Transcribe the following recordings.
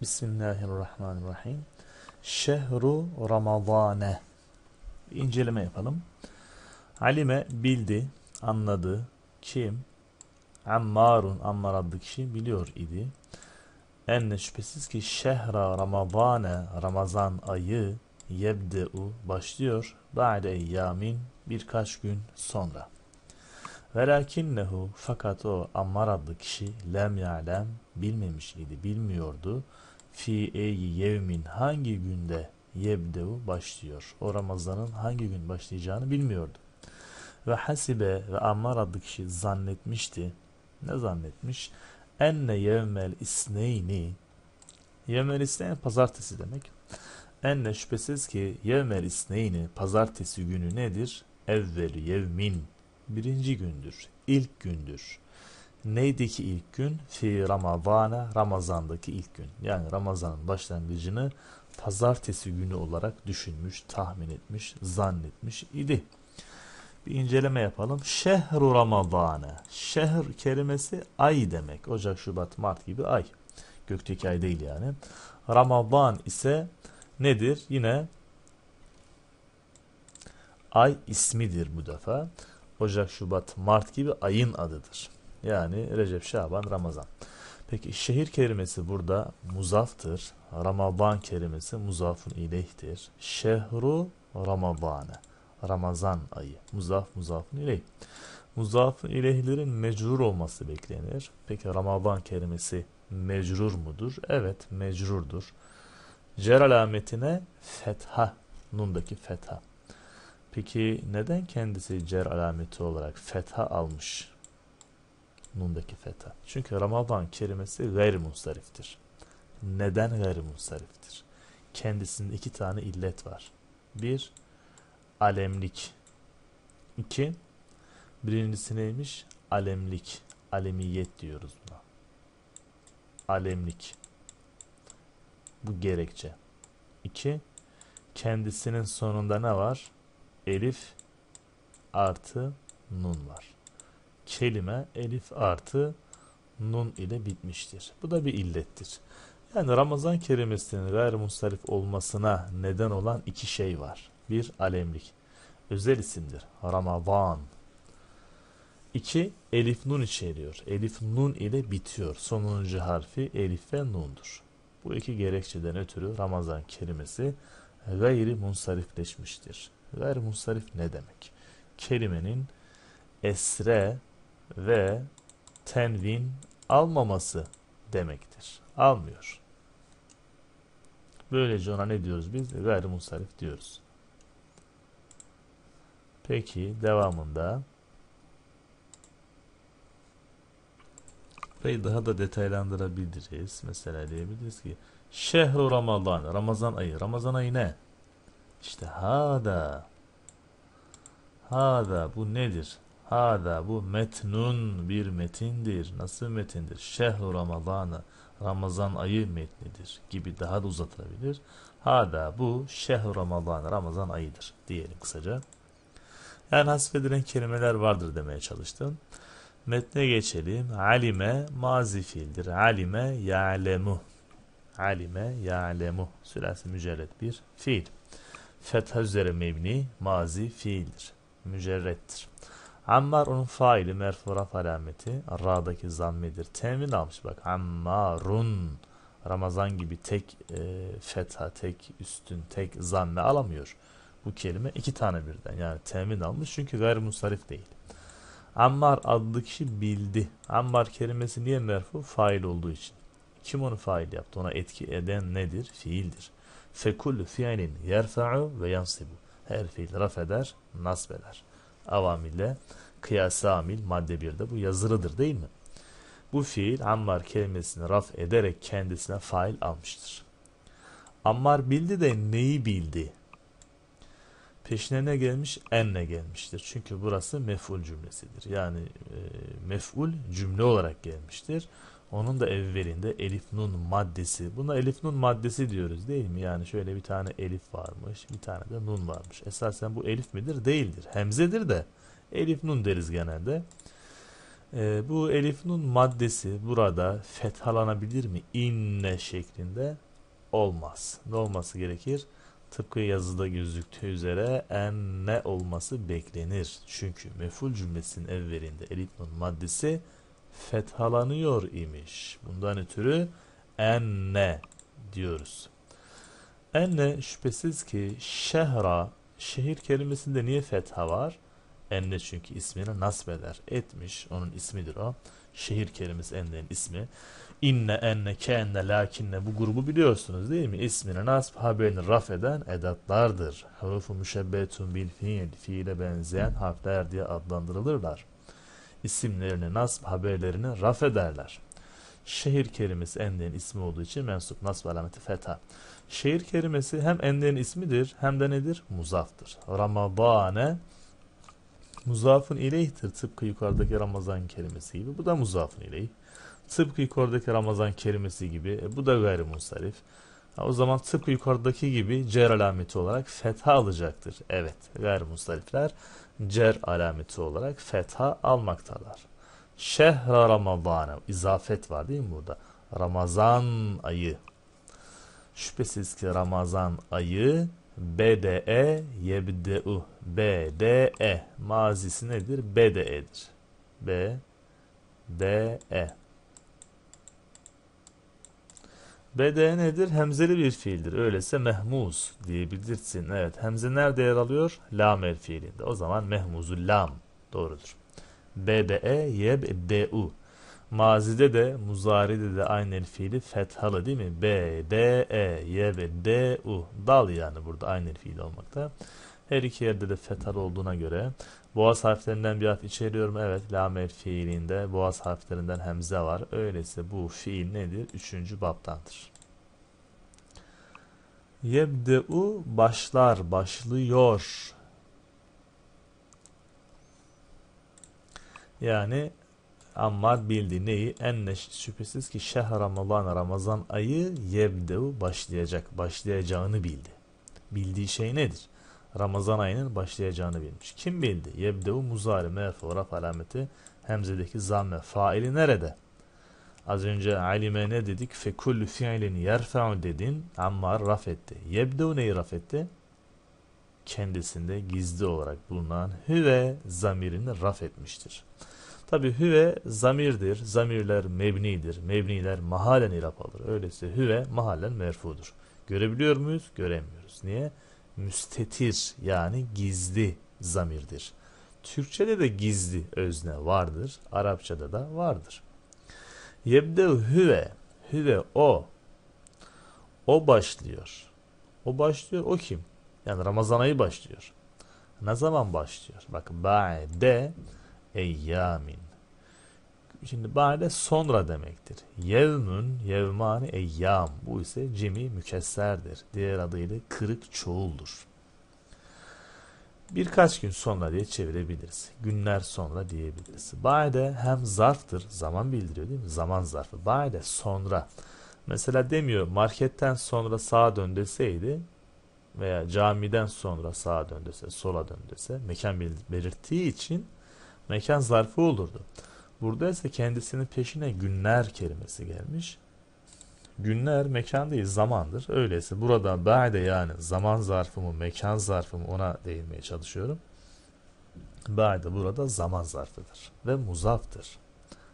Bismillahirrahmanirrahim. Şehru Ramazane. Bir inceleme yapalım. Alime bildi, anladı. Kim? Ammarun, Ammar adlı kişi biliyor idi. Enne şüphesiz ki şehra Ramazane, Ramazan ayı yebde'u başlıyor. Ba'de yamin birkaç gün sonra. Velakinnehu fakat o Ammar adlı kişi lem ya'lem bilmemiş idi, bilmiyordu. Fi eyi yevmin hangi günde yebdevu başlıyor. O Ramazan'ın hangi gün başlayacağını bilmiyordu. Ve hasibe ve Ammar adlı kişi zannetmişti. Ne zannetmiş? Enne yevmel isneyni Yevmel isneyn pazartesi demek. Enne şüphesiz ki yevmel isneyni pazartesi günü nedir? Evveli yevmin birinci gündür, ilk gündür. Neydi ki ilk gün? Fi Ramazana, Ramazan'daki ilk gün. Yani Ramazan'ın başlangıcını pazartesi günü olarak düşünmüş, tahmin etmiş, zannetmiş idi. Bir inceleme yapalım. Şehru Ramazana. Şehr kelimesi ay demek. Ocak, Şubat, Mart gibi ay. Gökteki ay değil yani. Ramazan ise nedir? Yine ay ismidir bu defa. Ocak, Şubat, Mart gibi ayın adıdır. Yani Recep, Şaban, Ramazan. Peki şehir kelimesi burada muzaftır. Ramazan kelimesi muzafun ileyhtir. Şehru Ramazane. Ramazan ayı. Muzaf muzafun ileyh. Muzafun ileyhlerin mecrur olması beklenir. Peki Ramazan kelimesi mecrur mudur? Evet mecrurdur. Cer alametine fetha. Nundaki fetha. Peki neden kendisi cer alameti olarak fetha almış? Nundaki fetha. Çünkü Ramazan kelimesi gayrimunsariftir. Neden gayrimunsariftir? Kendisinin iki tane illet var. Bir, alemlik. İki, birincisi neymiş? Alemlik. Alemiyet diyoruz buna. Alemlik. Bu gerekçe. İki, kendisinin sonunda ne var? elif artı nun var. Kelime elif artı nun ile bitmiştir. Bu da bir illettir. Yani Ramazan kelimesinin gayrimustarif olmasına neden olan iki şey var. Bir alemlik. Özel isimdir. Ramazan. İki, elif nun içeriyor. Elif nun ile bitiyor. Sonuncu harfi elif ve nundur. Bu iki gerekçeden ötürü Ramazan kelimesi gayri munsarifleşmiştir. Gayri munsarif ne demek? Kelimenin esre ve tenvin almaması demektir. Almıyor. Böylece ona ne diyoruz biz? Gayri munsarif diyoruz. Peki devamında ve daha da detaylandırabiliriz. Mesela diyebiliriz ki Şehru Ramazan. Ramazan ayı. Ramazan ayı ne? İşte hada. Hada bu nedir? Hada bu metnun bir metindir. Nasıl metindir? Şehru Ramazan'ı. Ramazan ayı metnidir gibi daha da uzatılabilir. Hada bu şehru Ramazan, Ramazan ayıdır diyelim kısaca. Yani hasfedilen kelimeler vardır demeye çalıştım. Metne geçelim. Alime mazi fiildir. Alime ya'lemu. Alime ya'lemu. Sülasi mücerret bir fiil. Fetha üzere mebni, mazi, fiildir. Mücerrettir. Ammar onun faili, merfu raf alameti. Ra'daki zammedir. Temin almış bak. Ammarun. Ramazan gibi tek e, fetha, tek üstün, tek zamme alamıyor. Bu kelime iki tane birden. Yani temin almış çünkü gayrimusarif değil. Ammar adlı kişi bildi. Ammar kelimesi niye merfu? Fail olduğu için. Kim onu fail yaptı? Ona etki eden nedir? Fiildir. Fekullu fiilin yerfa'u ve yansibu. Her fiil raf eder, nasb eder. Avamille kıyası amil madde bir de bu yazılıdır değil mi? Bu fiil ammar kelimesini raf ederek kendisine fail almıştır. Ammar bildi de neyi bildi? Peşine ne gelmiş? Enne gelmiştir. Çünkü burası mef'ul cümlesidir. Yani e, mef'ul cümle olarak gelmiştir. Onun da evvelinde elif nun maddesi. Buna elif nun maddesi diyoruz değil mi? Yani şöyle bir tane elif varmış, bir tane de nun varmış. Esasen bu elif midir? Değildir. Hemzedir de elif nun deriz genelde. E, bu elif nun maddesi burada fethalanabilir mi? İnne şeklinde olmaz. Ne olması gerekir? Tıpkı yazıda gözüktüğü üzere en ne olması beklenir. Çünkü meful cümlesinin evvelinde elif nun maddesi fethalanıyor imiş. Bundan ötürü enne diyoruz. Enne şüphesiz ki şehra şehir kelimesinde niye fetha var? Enne çünkü ismini nasb Etmiş. Onun ismidir o. Şehir kelimesi enne'nin ismi. İnne, enne, keenne, lakinne bu grubu biliyorsunuz değil mi? İsmini nasb, haberini raf eden edatlardır. Harufu müşebbetun bil fiil, fiile benzeyen harfler diye adlandırılırlar isimlerini, nasb haberlerini raf ederler. Şehir kelimesi endenin ismi olduğu için mensup nasb alameti fetha. Şehir kelimesi hem endenin ismidir hem de nedir? Muzaftır. Ramadane muzafın ileyhtir. Tıpkı yukarıdaki Ramazan kelimesi gibi. Bu da muzafın ileyh. Tıpkı yukarıdaki Ramazan kelimesi gibi. E, bu da gayrimunsarif. O zaman tıpkı yukarıdaki gibi cer alameti olarak fetha alacaktır. Evet gayrimustarifler cer alameti olarak fetha almaktalar. Şehra Ramazan'a izafet var değil mi burada? Ramazan ayı. Şüphesiz ki Ramazan ayı BDE yebdeu BDE mazisi nedir? BDE'dir. B D E. BD nedir? Hemzeli bir fiildir. Öyleyse mehmuz diyebilirsin. Evet. Hemze nerede yer alıyor? Lam el fiilinde. O zaman mehmuzul lam. Doğrudur. BDE du. Mazide de muzaride de aynı el fiili fethalı değil mi? BDE yebdeu. Dal yani burada aynı el fiil olmakta. Her iki yerde de fetal olduğuna göre boğaz harflerinden bir harf içeriyor mu? Evet. Lamel fiilinde boğaz harflerinden hemze var. Öyleyse bu fiil nedir? Üçüncü baptandır. Yebde'u başlar, başlıyor. Yani Ammar bildi neyi? Enne şüphesiz ki şehr Ramazan, Ramazan ayı yebde'u başlayacak, başlayacağını bildi. Bildiği şey nedir? Ramazan ayının başlayacağını bilmiş. Kim bildi? Yebdeu muzari merfu raf alameti hemzedeki zamme faili nerede? Az önce alime ne dedik? Fekullü fiilin yerfe'u dedin. Ammar raf etti. Yebdeu neyi raf etti? Kendisinde gizli olarak bulunan hüve zamirini raf etmiştir. Tabi hüve zamirdir. Zamirler mebnidir. Mebniler mahalen irap alır. Öyleyse hüve mahallen merfudur. Görebiliyor muyuz? Göremiyoruz. Niye? müstetir yani gizli zamirdir. Türkçede de gizli özne vardır. Arapçada da vardır. Yebde hüve. Hüve o. O başlıyor. O başlıyor. O kim? Yani Ramazan ayı başlıyor. Ne zaman başlıyor? Bak ba'de eyyamin. Şimdi ba'de sonra demektir. Yevmün, yevmani, eyyam. Bu ise cemi mükesserdir. Diğer adıyla kırık çoğuldur. Birkaç gün sonra diye çevirebiliriz. Günler sonra diyebiliriz. Ba'de hem zarftır. Zaman bildiriyor değil mi? Zaman zarfı. Ba'de sonra. Mesela demiyor marketten sonra sağa dön veya camiden sonra sağa dön sola dön dese mekan belirttiği için mekan zarfı olurdu. Burada ise kendisinin peşine günler kelimesi gelmiş. Günler mekan değil zamandır. Öyleyse burada ba'de yani zaman zarfımı, mekan zarfımı ona değinmeye çalışıyorum. Ba'de burada zaman zarfıdır ve muzaftır.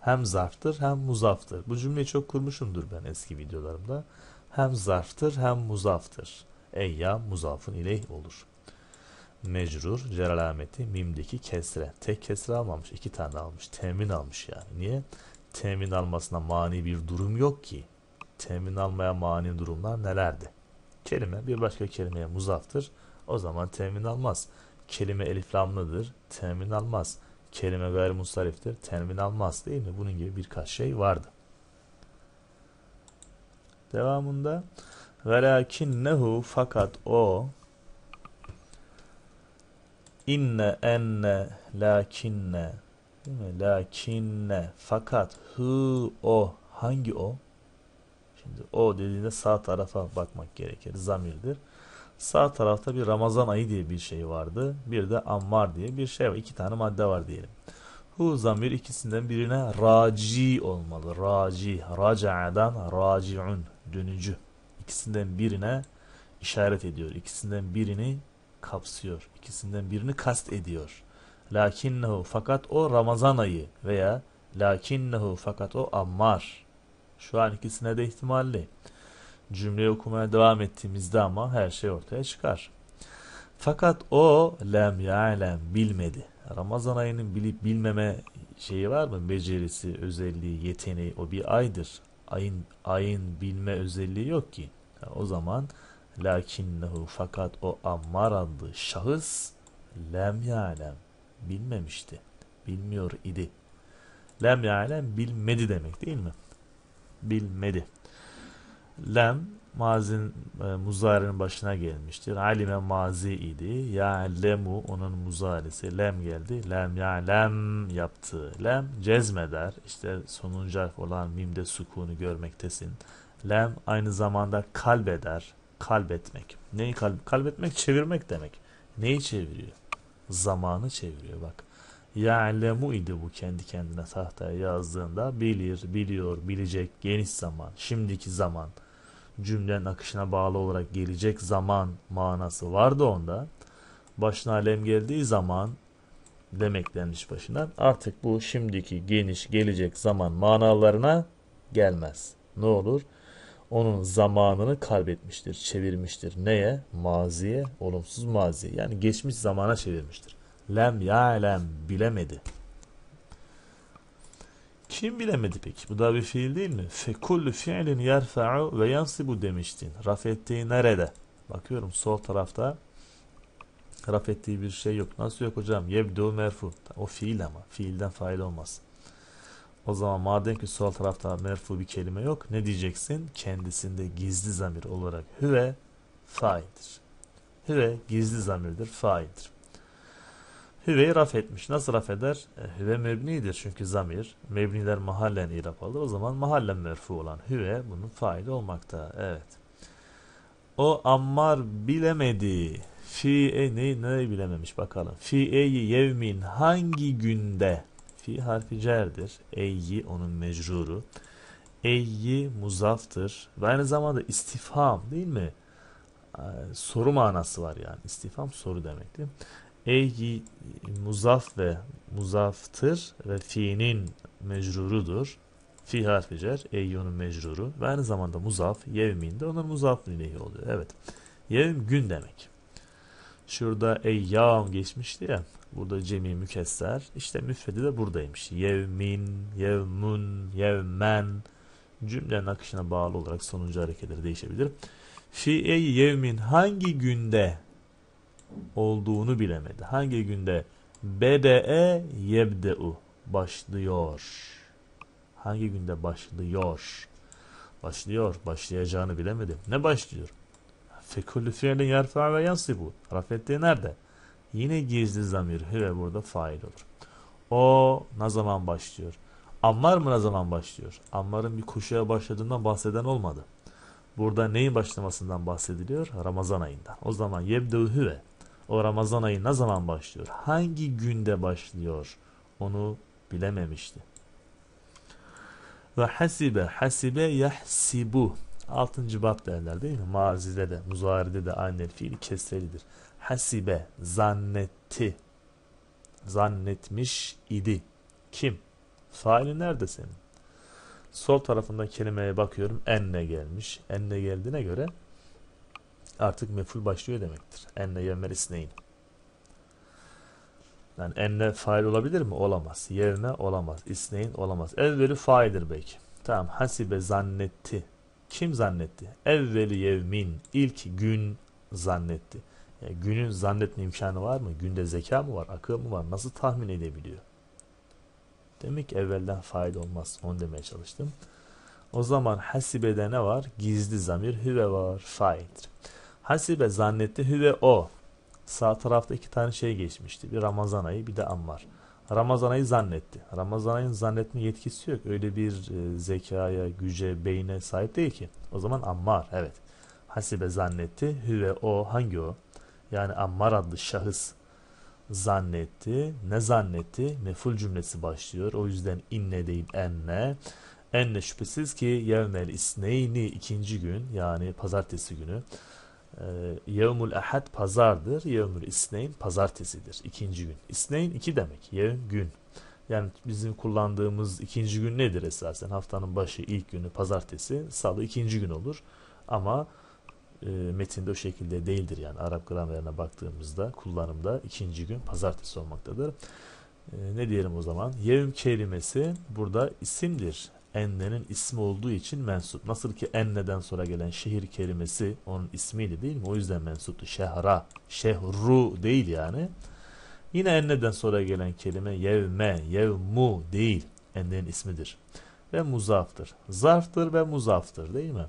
Hem zarftır hem muzaftır. Bu cümleyi çok kurmuşumdur ben eski videolarımda. Hem zarftır hem muzaftır. Eyya muzafın ileyh olur mecrur, cer alameti, mimdeki kesre. Tek kesre almamış, iki tane almış. Temin almış yani. Niye? Temin almasına mani bir durum yok ki. Temin almaya mani durumlar nelerdi? Kelime bir başka kelimeye muzaftır. O zaman temin almaz. Kelime eliflamlıdır. Temin almaz. Kelime gayrimustariftir. Temin almaz değil mi? Bunun gibi birkaç şey vardı. Devamında velakinnehu fakat o inne enne lakinne değil mi? lakinne fakat hı o hangi o şimdi o dediğinde sağ tarafa bakmak gerekir zamirdir sağ tarafta bir Ramazan ayı diye bir şey vardı bir de ammar diye bir şey var iki tane madde var diyelim hu zamir ikisinden birine raci olmalı raci raca'dan raciun dönücü ikisinden birine işaret ediyor ikisinden birini kapsıyor. İkisinden birini kast ediyor. Lakinnehu fakat o Ramazan ayı veya lakinnehu fakat o Ammar. Şu an ikisine de ihtimalli. Cümleyi okumaya devam ettiğimizde ama her şey ortaya çıkar. Fakat o lem ya'lem bilmedi. Ramazan ayının bilip bilmeme şeyi var mı? Becerisi, özelliği, yeteneği o bir aydır. Ayın ayın bilme özelliği yok ki. Yani o zaman Lakinnehu fakat o Ammar adlı şahıs lem ya'lem bilmemişti. Bilmiyor idi. Lem ya'lem bilmedi demek değil mi? Bilmedi. Lem mazin e, muzarinin başına gelmiştir. Alime mazi idi. ya Ya'lemu onun muzarisi. Lem geldi. Lem ya lem yaptı. Lem cezmeder. İşte sonuncu harf olan mimde sukunu görmektesin. Lem aynı zamanda kalbeder kalbetmek. Neyi kalb kalbetmek? Çevirmek demek. Neyi çeviriyor? Zamanı çeviriyor bak. Ya'lemu idi bu kendi kendine tahtaya yazdığında bilir, biliyor, bilecek, geniş zaman, şimdiki zaman cümlenin akışına bağlı olarak gelecek zaman manası vardı onda. Başına alem geldiği zaman demeklenmiş başına. Artık bu şimdiki geniş gelecek zaman manalarına gelmez. Ne olur? onun zamanını kalbetmiştir, çevirmiştir. Neye? Maziye, olumsuz maziye. Yani geçmiş zamana çevirmiştir. Lem ya'lem bilemedi. Kim bilemedi peki? Bu da bir fiil değil mi? Fekullu fiilin yerfa'u ve yansibu demiştin. Raf ettiği nerede? Bakıyorum sol tarafta raf ettiği bir şey yok. Nasıl yok hocam? Yebdu merfu. O fiil ama. Fiilden fail olmaz. O zaman madem ki sol tarafta merfu bir kelime yok ne diyeceksin? Kendisinde gizli zamir olarak hüve faildir. Hüve gizli zamirdir, faildir. Hüveyi raf etmiş. Nasıl raf eder? E, hüve mebnidir çünkü zamir. Mebniler mahallen irap alır. O zaman mahallen merfu olan hüve bunun faili olmakta. Evet. O ammar bilemedi. Fi'e ne, ne bilememiş bakalım. Fi'e yevmin hangi günde? fi harfi cerdir. Eyyi onun mecruru. Eyyi muzaftır. Ve aynı zamanda istifham değil mi? Ee, soru manası var yani. İstifham soru demekti. Eyyi muzaf ve muzaftır ve fi'nin mecrurudur. Fi harfi cer, eyyonun mecruru ve aynı zamanda muzaf, yevmin de onun muzaf nilehi oluyor. Evet. Yevm gün demek. Şurada eyyam geçmişti ya. Burada cemi mükesser. İşte müfredi de buradaymış. Yevmin, yevmun, yevmen. Cümlenin akışına bağlı olarak sonuncu hareketleri değişebilir. Fi ey yevmin hangi günde olduğunu bilemedi. Hangi günde bede'e yebde'u başlıyor. Hangi günde başlıyor? Başlıyor. Başlayacağını bilemedi. Ne başlıyor? Fekulü fiilin yerfa ve yansibu. Rafetliği nerede? Yine gizli zamir. Hüve burada fail olur. O ne zaman başlıyor? Ammar mı ne zaman başlıyor? Ammar'ın bir kuşuya başladığından bahseden olmadı. Burada neyin başlamasından bahsediliyor? Ramazan ayından. O zaman yebdev hüve. O Ramazan ayı ne zaman başlıyor? Hangi günde başlıyor? Onu bilememişti. Ve hasibe, hasibe yahsibu. Altıncı bab derler değil mi? Mazide de, muzaride de aynı fiil kesrelidir. Hasibe, zannetti. Zannetmiş idi. Kim? Faili nerede senin? Sol tarafında kelimeye bakıyorum. Enne gelmiş. Enne geldiğine göre artık meful başlıyor demektir. Enne yemer isneyin. Yani enne fail olabilir mi? Olamaz. Yerine olamaz. İsneyin olamaz. Evveli faildir belki. Tamam. Hasibe zannetti kim zannetti? Evveli yevmin ilk gün zannetti. Yani e, günün zannetme imkanı var mı? Günde zeka mı var? Akıl mı var? Nasıl tahmin edebiliyor? Demek ki evvelden fayda olmaz. Onu demeye çalıştım. O zaman hasibede ne var? Gizli zamir hüve var. Faildir. Hasibe zannetti hüve o. Sağ tarafta iki tane şey geçmişti. Bir Ramazan ayı bir de Ammar. Ramazan ayı zannetti. Ramazan ayının zannetme yetkisi yok. Öyle bir e, zekaya, güce, beyne sahip değil ki. O zaman Ammar evet. Hasibe zannetti. Hüve o hangi o? Yani Ammar adlı şahıs zannetti. Ne zannetti? Meful cümlesi başlıyor. O yüzden inne değil enne. Enne şüphesiz ki yevmel isneyni ikinci gün yani pazartesi günü ee, Yevmül Ahad pazardır. Yevmül İsneyn pazartesidir. İkinci gün. İsneyn iki demek. Yevm gün. Yani bizim kullandığımız ikinci gün nedir esasen? Haftanın başı ilk günü pazartesi, salı ikinci gün olur. Ama e, metinde o şekilde değildir yani. Arap gramerine baktığımızda kullanımda ikinci gün pazartesi olmaktadır. E, ne diyelim o zaman? Yevm kelimesi burada isimdir. Enne'nin ismi olduğu için mensup. Nasıl ki Enne'den sonra gelen şehir kelimesi onun ismiydi değil mi? O yüzden mensuptu. Şehra, şehru değil yani. Yine Enne'den sonra gelen kelime yevme, yevmu değil. Enne'nin ismidir. Ve muzaftır. Zarftır ve muzaftır değil mi?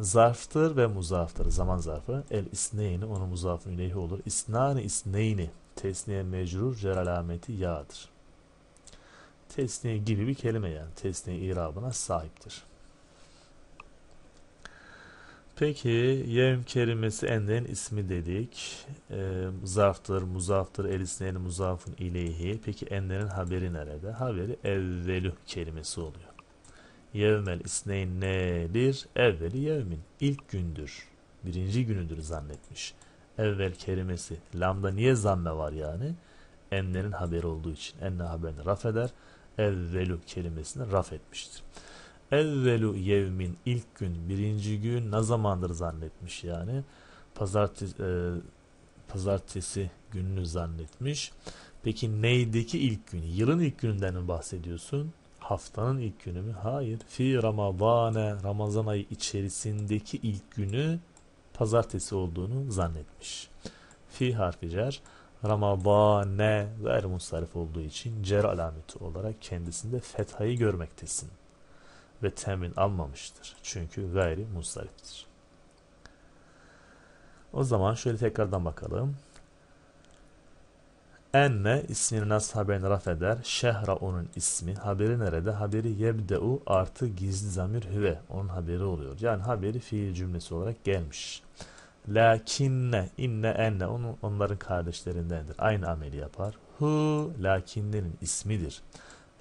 Zarftır ve muzaftır. Zaman zarfı. El isneyni onu muzafın ileyhi olur. İsnani isneyni. Tesniye mecrur, cer yağdır tesniye gibi bir kelime yani tesniye irabına sahiptir. Peki yevm kelimesi enden ismi dedik. E, zarftır, muzaftır, elisneyen muzafın ileyhi. Peki endenin haberi nerede? Haberi evvelü kelimesi oluyor. Yevmel isneyn nedir? Evveli yevmin. ilk gündür. Birinci günüdür zannetmiş. Evvel kelimesi. lambda niye zamme var yani? Enlerin haberi olduğu için. Enne haberini raf eder evvelu kelimesini raf etmiştir. Evvelu yevmin ilk gün, birinci gün ne zamandır zannetmiş yani? Pazartesi, e, pazartesi gününü zannetmiş. Peki neydeki ilk günü? Yılın ilk gününden mi bahsediyorsun? Haftanın ilk günü mü? Hayır. Fi Ramazane, Ramazan ayı içerisindeki ilk günü pazartesi olduğunu zannetmiş. Fi harfi cer ve gayr munsarif olduğu için cer alameti olarak kendisinde fethayı görmektesin. Ve temin almamıştır. Çünkü gayri munsariftir. O zaman şöyle tekrardan bakalım. Enne ismini nasıl haberini raf eder? Şehra onun ismi. Haberi nerede? Haberi yebdeu artı gizli zamir hüve. Onun haberi oluyor. Yani haberi fiil cümlesi olarak gelmiş. Gelmiş lakinne inne enne onu onların kardeşlerindendir. Aynı ameli yapar. Hu lakinlerin ismidir.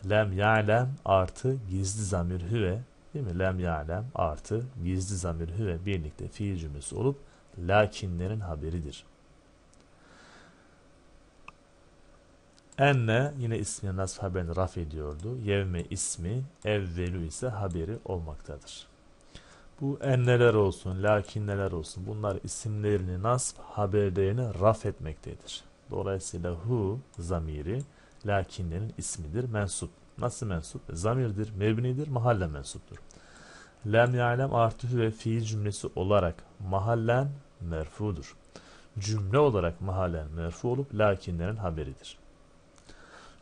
Lem ya'lem artı gizli zamir hüve değil mi? Lem ya'lem artı gizli zamir hüve birlikte fiil cümlesi olup lakinlerin haberidir. Enne yine ismi nasıl haberini raf ediyordu. Yevme ismi evvelu ise haberi olmaktadır. Bu enneler olsun, lakinneler olsun bunlar isimlerini nasb haberlerini raf etmektedir. Dolayısıyla hu zamiri lakinlerin ismidir, mensup. Nasıl mensup? Zamirdir, mebnidir, mahalle mensuptur. Lem ya'lem artı ve fiil cümlesi olarak mahallen merfudur. Cümle olarak mahallen merfu olup lakinlerin haberidir.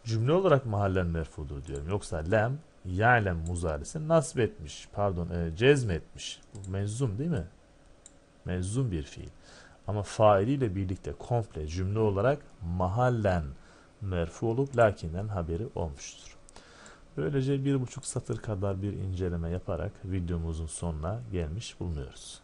Cümle olarak mahallen merfudur diyorum. Yoksa lem Ya'lem muzarisi nasb etmiş. Pardon e, cezm etmiş. Bu meczum değil mi? Meczum bir fiil. Ama failiyle birlikte komple cümle olarak mahallen merfu olup lakinden haberi olmuştur. Böylece bir buçuk satır kadar bir inceleme yaparak videomuzun sonuna gelmiş bulunuyoruz.